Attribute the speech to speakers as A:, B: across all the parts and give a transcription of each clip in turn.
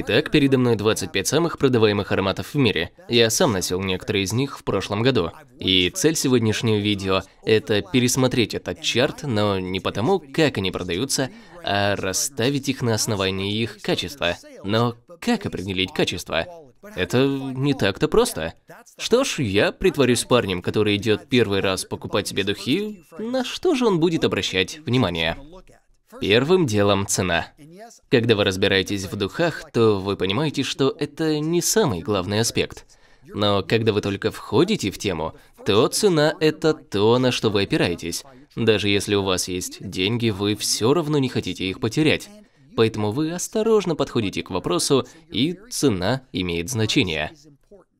A: Итак, передо мной 25 самых продаваемых ароматов в мире. Я сам носил некоторые из них в прошлом году. И цель сегодняшнего видео – это пересмотреть этот чарт, но не потому, как они продаются, а расставить их на основании их качества. Но как определить качество? Это не так-то просто. Что ж, я притворюсь парнем, который идет первый раз покупать себе духи, на что же он будет обращать внимание? Первым делом цена. Когда вы разбираетесь в духах, то вы понимаете, что это не самый главный аспект. Но когда вы только входите в тему, то цена – это то, на что вы опираетесь. Даже если у вас есть деньги, вы все равно не хотите их потерять. Поэтому вы осторожно подходите к вопросу, и цена имеет значение.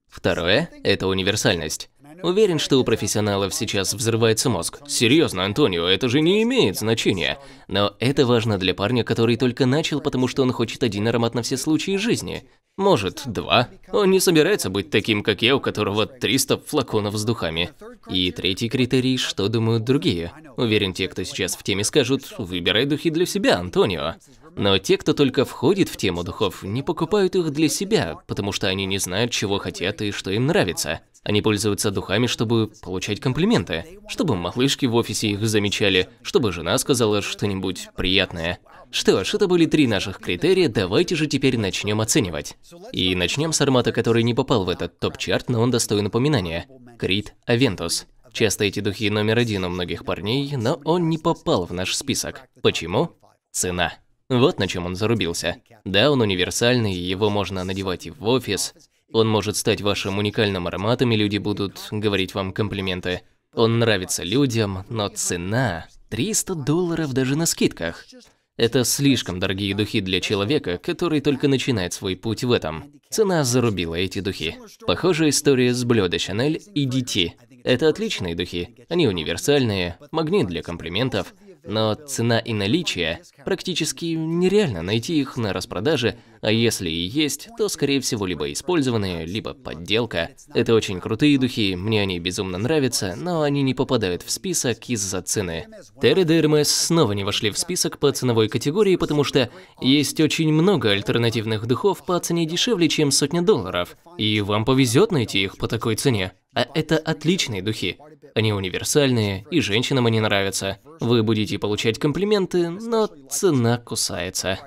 A: Второе – это универсальность. Уверен, что у профессионалов сейчас взрывается мозг. Серьезно, Антонио, это же не имеет значения. Но это важно для парня, который только начал, потому что он хочет один аромат на все случаи жизни. Может, два. Он не собирается быть таким, как я, у которого 300 флаконов с духами. И третий критерий, что думают другие. Уверен, те, кто сейчас в теме, скажут, выбирай духи для себя, Антонио. Но те, кто только входит в тему духов, не покупают их для себя, потому что они не знают, чего хотят и что им нравится. Они пользуются духами, чтобы получать комплименты, чтобы малышки в офисе их замечали, чтобы жена сказала что-нибудь приятное. Что ж, это были три наших критерия, давайте же теперь начнем оценивать. И начнем с армата, который не попал в этот топ-чарт, но он достоин упоминания. Крит Авентус. Часто эти духи номер один у многих парней, но он не попал в наш список. Почему? Цена. Вот на чем он зарубился. Да, он универсальный, его можно надевать и в офис, он может стать вашим уникальным ароматом, и люди будут говорить вам комплименты. Он нравится людям, но цена 300 долларов даже на скидках. Это слишком дорогие духи для человека, который только начинает свой путь в этом. Цена зарубила эти духи. Похожая история с Блюда Шанель и Дити. Это отличные духи. Они универсальные, магнит для комплиментов. Но цена и наличие практически нереально найти их на распродаже, а если и есть, то скорее всего либо использованные, либо подделка. Это очень крутые духи, мне они безумно нравятся, но они не попадают в список из-за цены. Теред и Hermes снова не вошли в список по ценовой категории, потому что есть очень много альтернативных духов по цене дешевле, чем сотня долларов, и вам повезет найти их по такой цене. А это отличные духи. Они универсальные, и женщинам они нравятся. Вы будете получать комплименты, но цена кусается.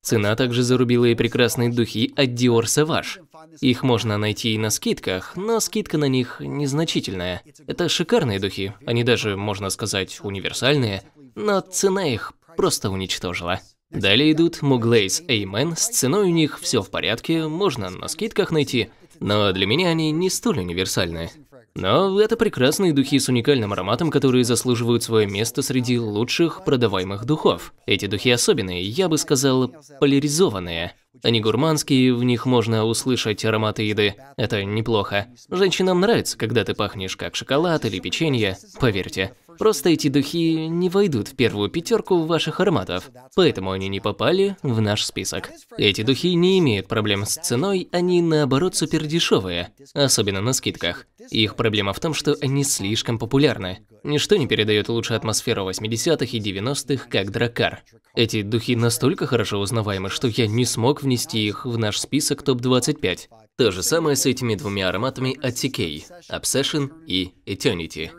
A: Цена также зарубила и прекрасные духи от Dior Sauvage. Их можно найти и на скидках, но скидка на них незначительная. Это шикарные духи, они даже, можно сказать, универсальные, но цена их просто уничтожила. Далее идут Muglaze Amen, с ценой у них все в порядке, можно на скидках найти, но для меня они не столь универсальны. Но это прекрасные духи с уникальным ароматом, которые заслуживают свое место среди лучших продаваемых духов. Эти духи особенные, я бы сказал, поляризованные. Они гурманские, в них можно услышать ароматы еды. Это неплохо. Женщинам нравится, когда ты пахнешь как шоколад или печенье, поверьте. Просто эти духи не войдут в первую пятерку ваших ароматов, поэтому они не попали в наш список. Эти духи не имеют проблем с ценой, они наоборот супер дешевые, особенно на скидках. Их проблема в том, что они слишком популярны. Ничто не передает лучше атмосферу 80-х и 90-х, как дракар. Эти духи настолько хорошо узнаваемы, что я не смог внести их в наш список топ-25. То же самое с этими двумя ароматами от TK – Obsession и Eternity.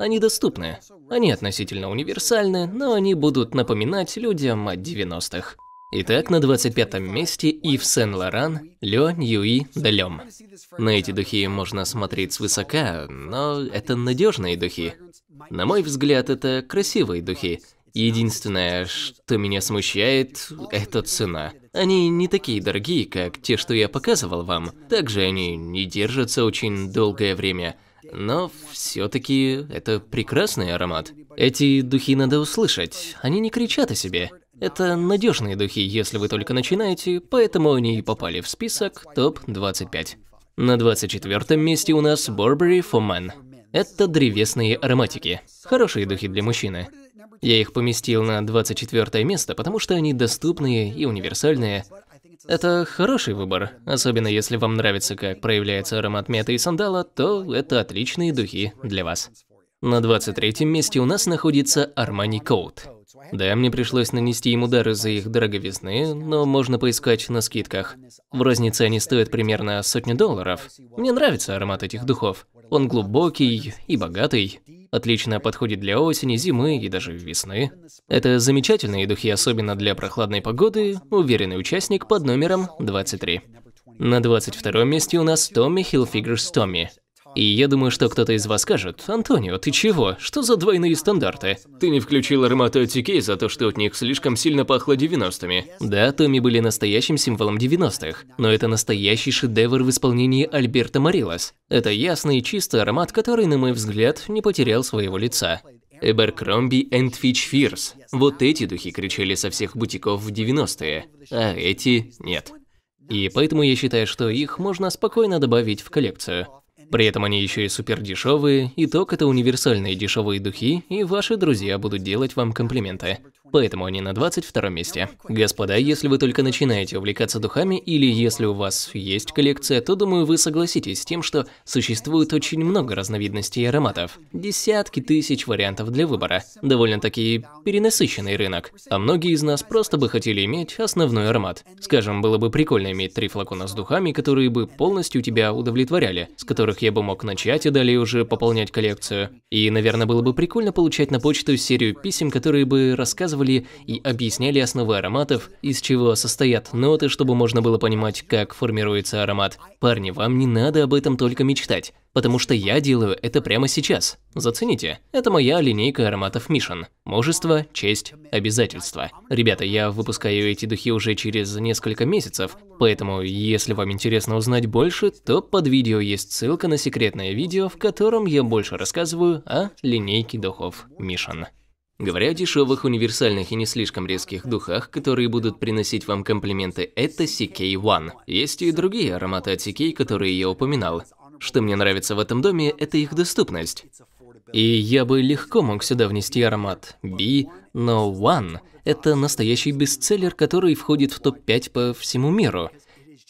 A: Они доступны. Они относительно универсальны, но они будут напоминать людям от 90-х. Итак, на 25-м месте Ив Сен-Лоран Ле Ньюи Делем. На эти духи можно смотреть свысока, но это надежные духи. На мой взгляд, это красивые духи. Единственное, что меня смущает, это цена. Они не такие дорогие, как те, что я показывал вам. Также они не держатся очень долгое время. Но все-таки это прекрасный аромат. Эти духи надо услышать, они не кричат о себе. Это надежные духи, если вы только начинаете, поэтому они и попали в список топ-25. На 24 месте у нас Burberry for Men. Это древесные ароматики. Хорошие духи для мужчины. Я их поместил на 24 место, потому что они доступные и универсальные, это хороший выбор, особенно если вам нравится, как проявляется аромат меты и сандала, то это отличные духи для вас. На 23 месте у нас находится Armani Code. Да, мне пришлось нанести им удары за их дороговизны, но можно поискать на скидках. В рознице они стоят примерно сотню долларов. Мне нравится аромат этих духов. Он глубокий и богатый. Отлично подходит для осени, зимы и даже весны. Это замечательные духи, особенно для прохладной погоды, уверенный участник под номером 23. На 22 месте у нас Томми Хилфигерс Томми. И я думаю, что кто-то из вас скажет, «Антонио, ты чего? Что за двойные стандарты?» Ты не включил ароматы OTK за то, что от них слишком сильно пахло 90-ми. Да, Томми были настоящим символом 90-х, но это настоящий шедевр в исполнении Альберта Морилос. Это ясный и чистый аромат, который, на мой взгляд, не потерял своего лица. Эберкромби and Fitch Fierce. Вот эти духи кричали со всех бутиков в 90-е, а эти нет. И поэтому я считаю, что их можно спокойно добавить в коллекцию. При этом они еще и супер дешевые, и ток это универсальные дешевые духи, и ваши друзья будут делать вам комплименты поэтому они на 22 месте. Господа, если вы только начинаете увлекаться духами, или если у вас есть коллекция, то, думаю, вы согласитесь с тем, что существует очень много разновидностей ароматов. Десятки тысяч вариантов для выбора. Довольно-таки перенасыщенный рынок. А многие из нас просто бы хотели иметь основной аромат. Скажем, было бы прикольно иметь три флакона с духами, которые бы полностью тебя удовлетворяли, с которых я бы мог начать и далее уже пополнять коллекцию. И, наверное, было бы прикольно получать на почту серию писем, которые бы рассказывали рассказывали и объясняли основы ароматов, из чего состоят ноты, чтобы можно было понимать, как формируется аромат. Парни, вам не надо об этом только мечтать, потому что я делаю это прямо сейчас. Зацените, это моя линейка ароматов Мишин. Мужество, честь, обязательство. Ребята, я выпускаю эти духи уже через несколько месяцев, поэтому если вам интересно узнать больше, то под видео есть ссылка на секретное видео, в котором я больше рассказываю о линейке духов Мишин. Говоря о дешевых, универсальных и не слишком резких духах, которые будут приносить вам комплименты, это CK1. Есть и другие ароматы от CK, которые я упоминал. Что мне нравится в этом доме, это их доступность. И я бы легко мог сюда внести аромат B, но One – это настоящий бестселлер, который входит в топ-5 по всему миру.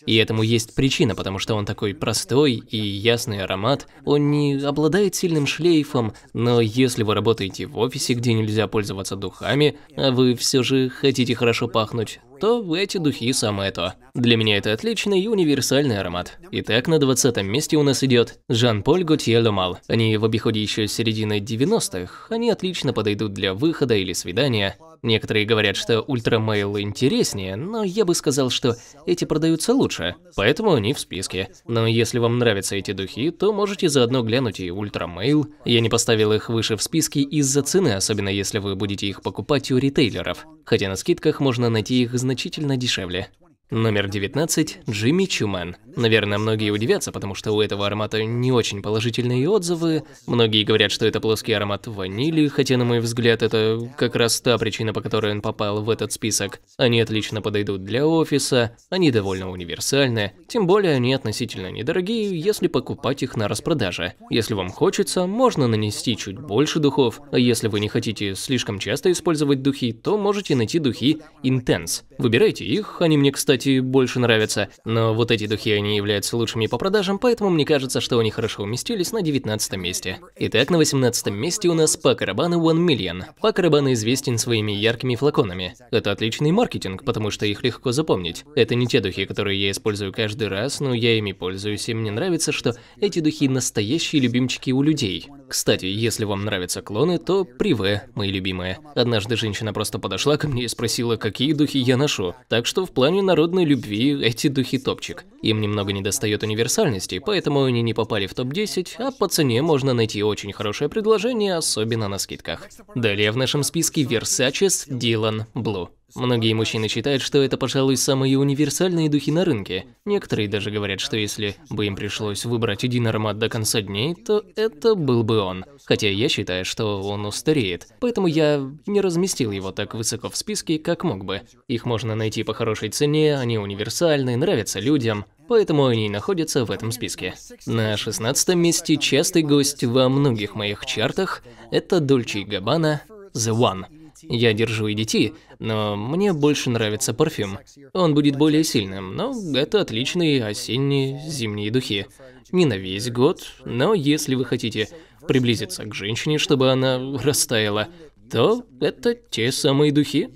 A: И этому есть причина, потому что он такой простой и ясный аромат, он не обладает сильным шлейфом, но если вы работаете в офисе, где нельзя пользоваться духами, а вы все же хотите хорошо пахнуть, то в эти духи самое то. Для меня это отличный и универсальный аромат. Итак, на 20 месте у нас идет Жан-Поль Готье Ломал. Они в обиходе еще с середины 90-х, они отлично подойдут для выхода или свидания. Некоторые говорят, что ультрамейл интереснее, но я бы сказал, что эти продаются лучше, поэтому они в списке. Но если вам нравятся эти духи, то можете заодно глянуть и ультрамейл. Я не поставил их выше в списке из-за цены, особенно если вы будете их покупать у ритейлеров. Хотя на скидках можно найти их значительно значительно дешевле. Номер 19 – Джимми Чуман. Наверное, многие удивятся, потому что у этого аромата не очень положительные отзывы. Многие говорят, что это плоский аромат ванили, хотя, на мой взгляд, это как раз та причина, по которой он попал в этот список. Они отлично подойдут для офиса, они довольно универсальны, тем более они относительно недорогие, если покупать их на распродаже. Если вам хочется, можно нанести чуть больше духов, а если вы не хотите слишком часто использовать духи, то можете найти духи Intense. Выбирайте их, они мне, кстати, кстати, больше нравятся. Но вот эти духи, они являются лучшими по продажам, поэтому мне кажется, что они хорошо уместились на 19 месте. Итак, на 18 месте у нас Пак One Million. Пак Рабана известен своими яркими флаконами. Это отличный маркетинг, потому что их легко запомнить. Это не те духи, которые я использую каждый раз, но я ими пользуюсь, и мне нравится, что эти духи настоящие любимчики у людей. Кстати, если вам нравятся клоны, то приве, мои любимые. Однажды женщина просто подошла ко мне и спросила, какие духи я ношу. Так что в плане народной любви эти духи топчик. Им немного недостает универсальности, поэтому они не попали в топ-10, а по цене можно найти очень хорошее предложение, особенно на скидках. Далее в нашем списке Versace Dylan Blue. Многие мужчины считают, что это, пожалуй, самые универсальные духи на рынке. Некоторые даже говорят, что если бы им пришлось выбрать один аромат до конца дней, то это был бы он. Хотя я считаю, что он устареет, поэтому я не разместил его так высоко в списке, как мог бы. Их можно найти по хорошей цене, они универсальны, нравятся людям, поэтому они и находятся в этом списке. На шестнадцатом месте частый гость во многих моих чартах – это Дольче Габбана «The One». Я держу и детей, но мне больше нравится парфюм. Он будет более сильным, но это отличные осенние зимние духи. Не на весь год, но если вы хотите приблизиться к женщине, чтобы она растаяла, то это те самые духи.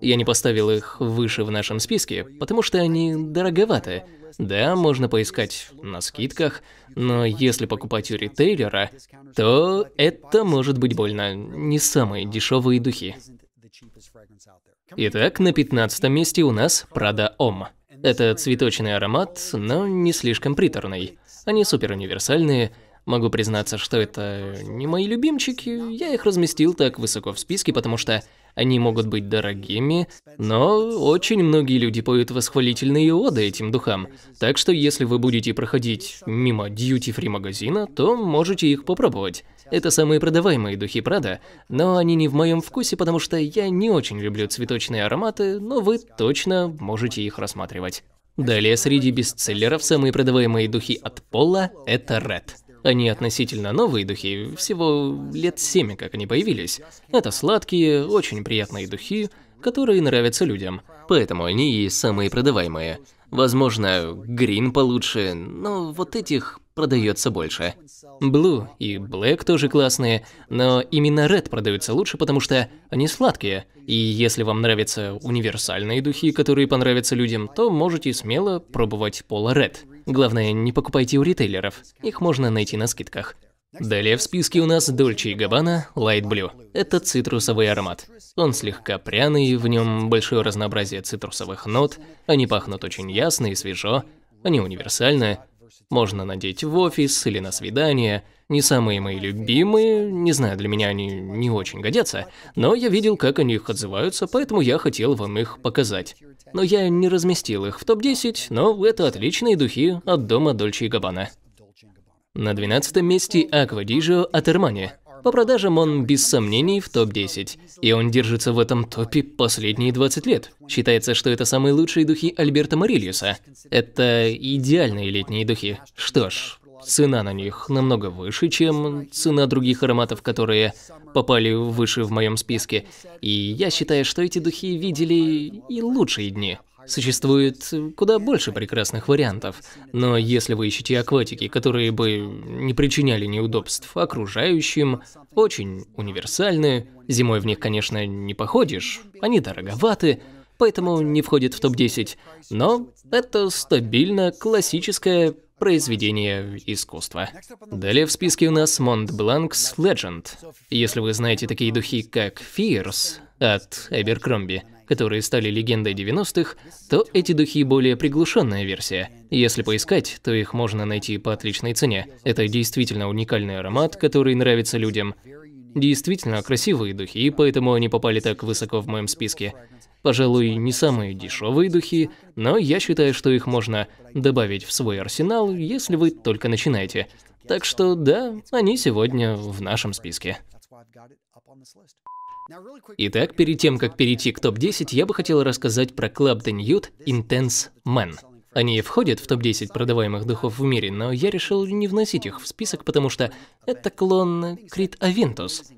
A: Я не поставил их выше в нашем списке, потому что они дороговаты. Да, можно поискать на скидках, но если покупать у ритейлера, то это может быть больно не самые дешевые духи. Итак, на 15 месте у нас Prada Om. Это цветочный аромат, но не слишком приторный. Они супер универсальные, Могу признаться, что это не мои любимчики, я их разместил так высоко в списке, потому что они могут быть дорогими, но очень многие люди поют восхвалительные оды этим духам. Так что если вы будете проходить мимо дьюти-фри магазина, то можете их попробовать. Это самые продаваемые духи Прада, но они не в моем вкусе, потому что я не очень люблю цветочные ароматы, но вы точно можете их рассматривать. Далее среди бестселлеров самые продаваемые духи от Пола – это Red. Они относительно новые духи, всего лет 7, как они появились. Это сладкие, очень приятные духи, которые нравятся людям, поэтому они и самые продаваемые. Возможно, грин получше, но вот этих продается больше. Blue и Black тоже классные, но именно Red продаются лучше, потому что они сладкие. И если вам нравятся универсальные духи, которые понравятся людям, то можете смело пробовать Pola Red. Главное, не покупайте у ритейлеров, их можно найти на скидках. Далее в списке у нас Dolce Gabbana Light Blue. Это цитрусовый аромат. Он слегка пряный, в нем большое разнообразие цитрусовых нот, они пахнут очень ясно и свежо, они универсальны, можно надеть в офис или на свидание. Не самые мои любимые, не знаю, для меня они не очень годятся, но я видел, как о них отзываются, поэтому я хотел вам их показать. Но я не разместил их в топ-10, но это отличные духи от дома Дольче и Габбана. На 12 месте Аква Дижио от Армани. По продажам он без сомнений в топ-10, и он держится в этом топе последние 20 лет. Считается, что это самые лучшие духи Альберта Морильюса. Это идеальные летние духи. Что ж, цена на них намного выше, чем цена других ароматов, которые попали выше в моем списке. И я считаю, что эти духи видели и лучшие дни. Существует куда больше прекрасных вариантов, но если вы ищете акватики, которые бы не причиняли неудобств окружающим, очень универсальны, зимой в них, конечно, не походишь, они дороговаты, поэтому не входят в топ-10, но это стабильно классическое произведение искусства. Далее в списке у нас Montblanc's Legend. Если вы знаете такие духи, как Fierce от Abercrombie, которые стали легендой 90-х, то эти духи более приглушенная версия. Если поискать, то их можно найти по отличной цене. Это действительно уникальный аромат, который нравится людям. Действительно красивые духи, поэтому они попали так высоко в моем списке. Пожалуй, не самые дешевые духи, но я считаю, что их можно добавить в свой арсенал, если вы только начинаете. Так что да, они сегодня в нашем списке. Итак, перед тем, как перейти к топ-10, я бы хотел рассказать про Club The Newt Intense Man. Они входят в топ-10 продаваемых духов в мире, но я решил не вносить их в список, потому что это клон Крит Авентус.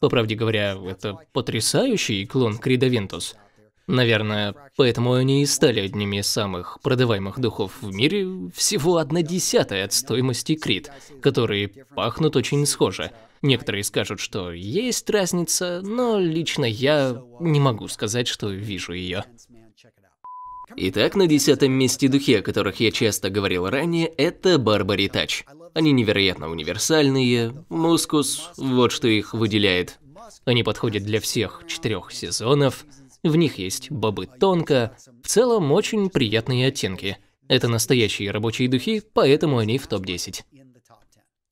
A: По правде говоря, это потрясающий клон Крид Авентус. Наверное, поэтому они и стали одними из самых продаваемых духов в мире, всего одна десятая от стоимости крит, которые пахнут очень схоже. Некоторые скажут, что есть разница, но лично я не могу сказать, что вижу ее. Итак, на десятом месте духи, о которых я часто говорил ранее, это Барбари Тач. Они невероятно универсальные, мускус, вот что их выделяет. Они подходят для всех четырех сезонов, в них есть бобы тонко, в целом очень приятные оттенки. Это настоящие рабочие духи, поэтому они в топ-10.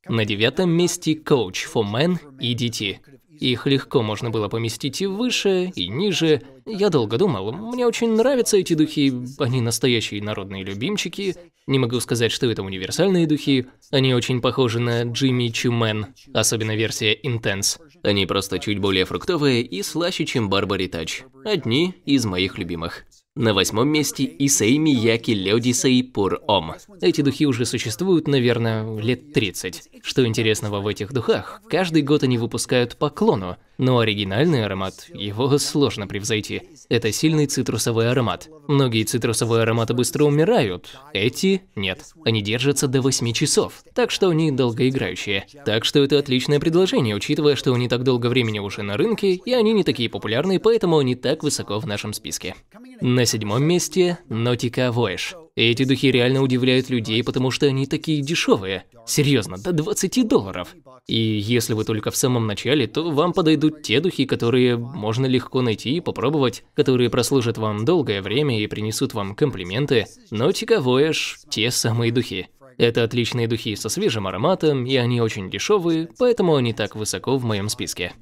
A: На девятом месте Coach for Men и DT. Их легко можно было поместить и выше, и ниже. Я долго думал, мне очень нравятся эти духи, они настоящие народные любимчики. Не могу сказать, что это универсальные духи, они очень похожи на Джимми Чумен, особенно версия Intense. Они просто чуть более фруктовые и слаще, чем Барбари Тач. Одни из моих любимых. На восьмом месте Исей Мияки Леодисей Пур Ом. Эти духи уже существуют, наверное, лет 30. Что интересного в этих духах? Каждый год они выпускают по клону, но оригинальный аромат, его сложно превзойти. Это сильный цитрусовый аромат. Многие цитрусовые ароматы быстро умирают, эти нет. Они держатся до 8 часов, так что они долгоиграющие. Так что это отличное предложение, учитывая, что они так долго времени уже на рынке, и они не такие популярные, поэтому они так высоко в нашем списке. На на седьмом месте Nautica Voyage. эти духи реально удивляют людей, потому что они такие дешевые. Серьезно, до 20 долларов. И если вы только в самом начале, то вам подойдут те духи, которые можно легко найти и попробовать, которые прослужат вам долгое время и принесут вам комплименты. Но Voyage – те самые духи. Это отличные духи со свежим ароматом, и они очень дешевые, поэтому они так высоко в моем списке.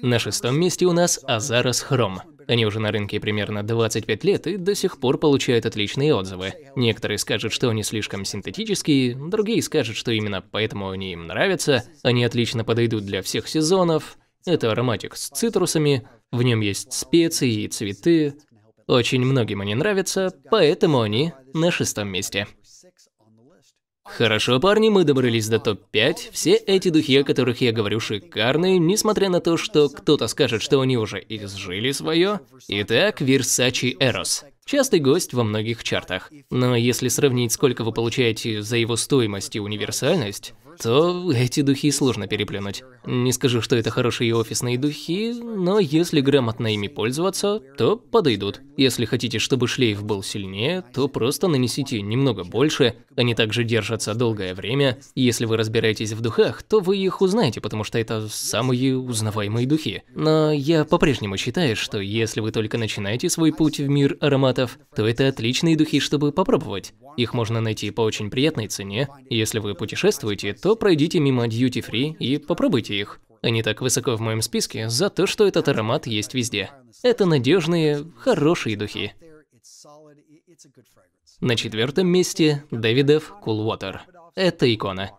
A: На шестом месте у нас Азарас Хром. Они уже на рынке примерно 25 лет и до сих пор получают отличные отзывы. Некоторые скажут, что они слишком синтетические, другие скажут, что именно поэтому они им нравятся, они отлично подойдут для всех сезонов. Это ароматик с цитрусами, в нем есть специи и цветы. Очень многим они нравятся, поэтому они на шестом месте. Хорошо, парни, мы добрались до топ-5. Все эти духи, о которых я говорю, шикарные, несмотря на то, что кто-то скажет, что они уже изжили свое. Итак, Версачи Эрос. Частый гость во многих чартах. Но если сравнить, сколько вы получаете за его стоимость и универсальность, то эти духи сложно переплюнуть. Не скажу, что это хорошие офисные духи, но если грамотно ими пользоваться, то подойдут. Если хотите, чтобы шлейф был сильнее, то просто нанесите немного больше, они также держатся долгое время. Если вы разбираетесь в духах, то вы их узнаете, потому что это самые узнаваемые духи. Но я по-прежнему считаю, что если вы только начинаете свой путь в мир ароматов, то это отличные духи, чтобы попробовать. Их можно найти по очень приятной цене. Если вы путешествуете, то пройдите мимо Duty Free и попробуйте их. Они так высоко в моем списке за то, что этот аромат есть везде. Это надежные, хорошие духи. На четвертом месте Дэвидов Cool Water. Это икона.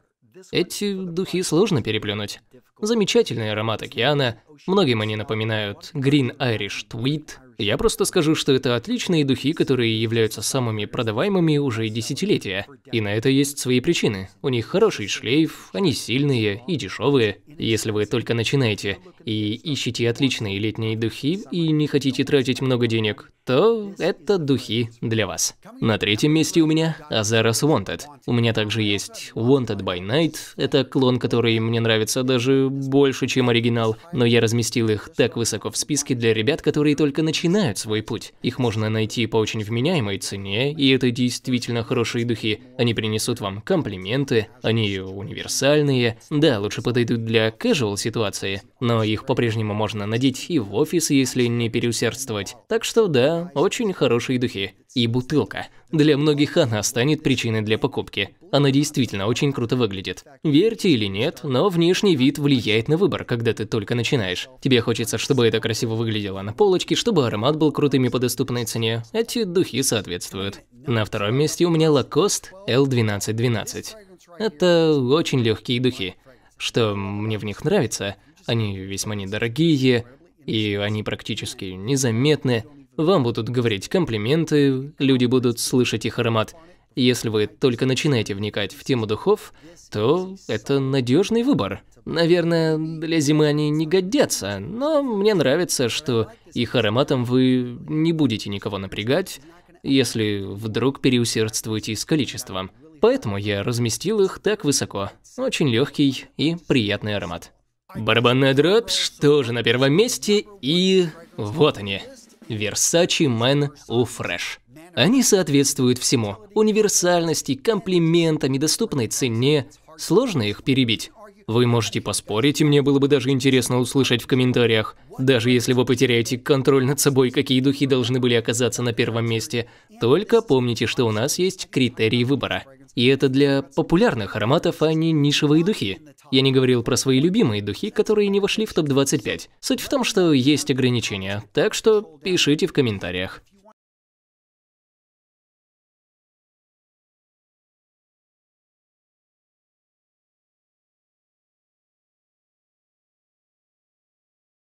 A: Эти духи сложно переплюнуть. Замечательный аромат океана, многим они напоминают Green Irish Tweed, я просто скажу, что это отличные духи, которые являются самыми продаваемыми уже десятилетия. И на это есть свои причины. У них хороший шлейф, они сильные и дешевые. Если вы только начинаете и ищете отличные летние духи и не хотите тратить много денег, то это духи для вас. На третьем месте у меня Azeroth Wanted. У меня также есть Wanted by Night. Это клон, который мне нравится даже больше, чем оригинал, но я разместил их так высоко в списке для ребят, которые только начинают начинают свой путь. Их можно найти по очень вменяемой цене, и это действительно хорошие духи. Они принесут вам комплименты, они универсальные, да, лучше подойдут для casual ситуации, но их по-прежнему можно надеть и в офис, если не переусердствовать. Так что да, очень хорошие духи. И бутылка. Для многих она станет причиной для покупки. Она действительно очень круто выглядит. Верьте или нет, но внешний вид влияет на выбор, когда ты только начинаешь. Тебе хочется, чтобы это красиво выглядело на полочке, чтобы аромат был крутыми по доступной цене. Эти духи соответствуют. На втором месте у меня Lacoste L1212. Это очень легкие духи. Что мне в них нравится – они весьма недорогие, и они практически незаметны. Вам будут говорить комплименты, люди будут слышать их аромат. Если вы только начинаете вникать в тему духов, то это надежный выбор. Наверное, для зимы они не годятся, но мне нравится, что их ароматом вы не будете никого напрягать, если вдруг переусердствуете с количеством. Поэтому я разместил их так высоко. Очень легкий и приятный аромат. Барабанная дробь, что же на первом месте, и вот они. Versace Man U Fresh. Они соответствуют всему. Универсальности, комплиментам, доступной цене. Сложно их перебить. Вы можете поспорить, и мне было бы даже интересно услышать в комментариях. Даже если вы потеряете контроль над собой, какие духи должны были оказаться на первом месте. Только помните, что у нас есть критерии выбора. И это для популярных ароматов, а не нишевые духи. Я не говорил про свои любимые духи, которые не вошли в топ-25. Суть в том, что есть ограничения, так что пишите в комментариях.